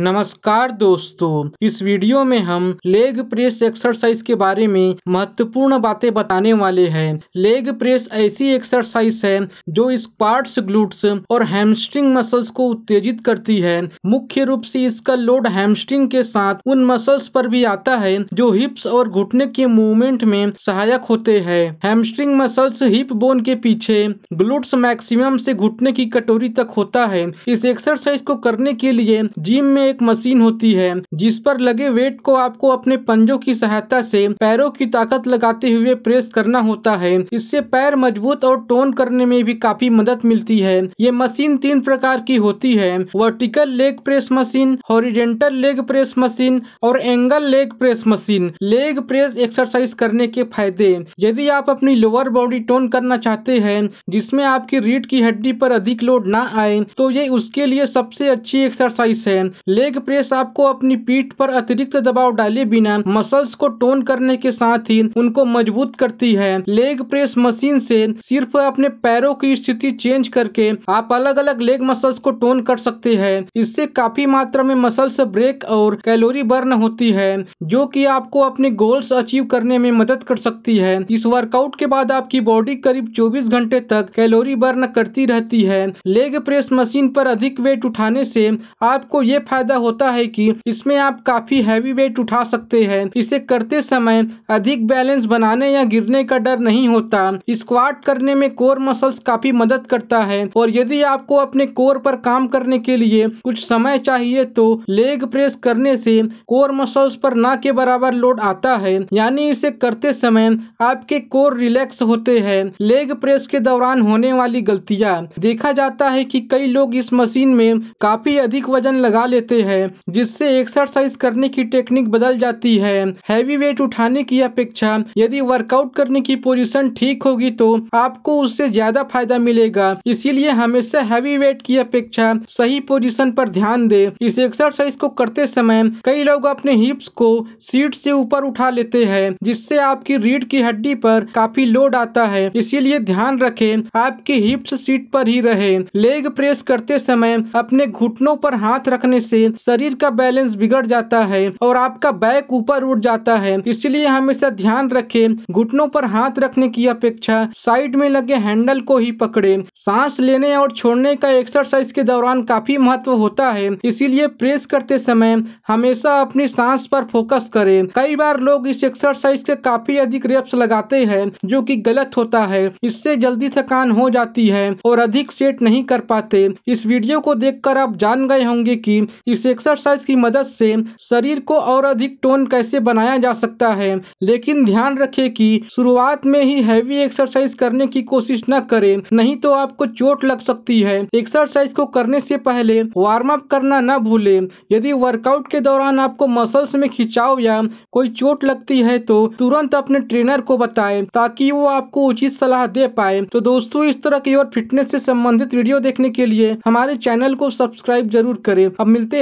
नमस्कार दोस्तों इस वीडियो में हम लेग प्रेस एक्सरसाइज के बारे में महत्वपूर्ण बातें बताने वाले हैं लेग प्रेस ऐसी एक्सरसाइज है जो स्क्वाट्स ग्लूट्स और हैमस्ट्रिंग मसल्स को उत्तेजित करती है मुख्य रूप से इसका लोड हैमस्ट्रिंग के साथ उन मसल्स पर भी आता है जो हिप्स और घुटने के मूवमेंट में सहायक होते हैं हेमस्ट्रिंग मसल्स हिप बोन के पीछे ग्लूट्स मैक्सिमम से घुटने की कटोरी तक होता है इस एक्सरसाइज को करने के लिए जिम में में एक मशीन होती है जिस पर लगे वेट को आपको अपने पंजों की सहायता से पैरों की ताकत लगाते हुए प्रेस करना होता है इससे पैर मजबूत और टोन करने में भी काफी मदद मिलती है ये मशीन तीन प्रकार की होती है vertical leg press machine horizontal leg press machine और angle leg press machine leg press exercise करने के फायदे यदि आप अपनी लोअर बॉडी टोन करना चाहते हैं जिसमें आपकी रीढ़ की हड्डी पर अधिक लोड ना आए तो ये उसके लिए सबसे अच्छी एक्सरसाइज है लेग प्रेस आपको अपनी पीठ पर अतिरिक्त दबाव डाले बिना मसल्स को टोन करने के साथ ही उनको मजबूत करती है लेग प्रेस मशीन से सिर्फ अपने पैरों की स्थिति चेंज करके आप अलग अलग लेग मसल्स को टोन कर सकते हैं इससे काफी मात्रा में मसल्स ब्रेक और कैलोरी बर्न होती है जो कि आपको अपने गोल्स अचीव करने में मदद कर सकती है इस वर्कआउट के बाद आपकी बॉडी करीब चौबीस घंटे तक कैलोरी बर्न करती रहती है लेग प्रेस मशीन पर अधिक वेट उठाने से आपको ये फायदा फायदा होता है कि इसमें आप काफी हैवी वेट उठा सकते हैं इसे करते समय अधिक बैलेंस बनाने या गिरने का डर नहीं होता स्क्वाट करने में कोर मसल्स काफी मदद करता है और यदि आपको अपने कोर पर काम करने के लिए कुछ समय चाहिए तो लेग प्रेस करने से कोर मसल्स पर ना के बराबर लोड आता है यानी इसे करते समय आपके कोर रिलैक्स होते हैं लेग प्रेस के दौरान होने वाली गलतियां देखा जाता है कि कई लोग इस मशीन में काफी अधिक वजन लगा लेते सकते हैं जिससे एक्सरसाइज करने की टेक्निक बदल जाती है हैवी वेट उठाने की अपेक्षा यदि वर्कआउट करने की पोजीशन ठीक होगी तो आपको उससे ज्यादा फायदा मिलेगा इसीलिए हमेशा हैवी वेट की अपेक्षा सही पोजीशन पर ध्यान दे इस एक्सरसाइज को करते समय कई लोग अपने हिप्स को सीट से ऊपर उठा लेते हैं जिससे आपकी रीढ़ की हड्डी पर काफी लोड आता है इसीलिए ध्यान रखें आपके हिप्स सीट पर ही रहे लेग प्रेस करते समय अपने घुटनों पर हाथ रखने से शरीर का बैलेंस बिगड़ जाता है और आपका बैक ऊपर उठ जाता है इसलिए हमेशा ध्यान रखे घुटनों पर हाथ रखने की अपेक्षा साइड में लगे हैंडल को ही पकड़े सांस लेने और छोड़ने का एक्सरसाइज के दौरान काफी महत्व होता है इसीलिए प्रेस करते समय हमेशा अपनी सांस पर फोकस करें कई बार लोग इस एक्सरसाइज के काफी अधिक रेप्स लगाते हैं जो कि गलत होता है इससे जल्दी थकान हो जाती है और अधिक सेट नहीं कर पाते इस वीडियो को देखकर आप जान गए होंगे कि इस एक्सरसाइज की मदद से शरीर को और अधिक टोन कैसे बनाया जा सकता है लेकिन ध्यान रखें कि शुरुआत में ही हैवी एक्सरसाइज करने की कोशिश न करें नहीं तो आपको चोट लग सकती है एक्सरसाइज को करने से पहले वार्म अप करना न भूले यदि वर्कआउट के दौरान आपको मसल्स में खिंचाव या कोई चोट लगती है तो तुरंत अपने ट्रेनर को बताए ताकि वो आपको उचित सलाह दे पाए तो दोस्तों इस तरह की और फिटनेस से संबंधित वीडियो देखने के लिए हमारे चैनल को सब्सक्राइब जरूर करें अब मिलते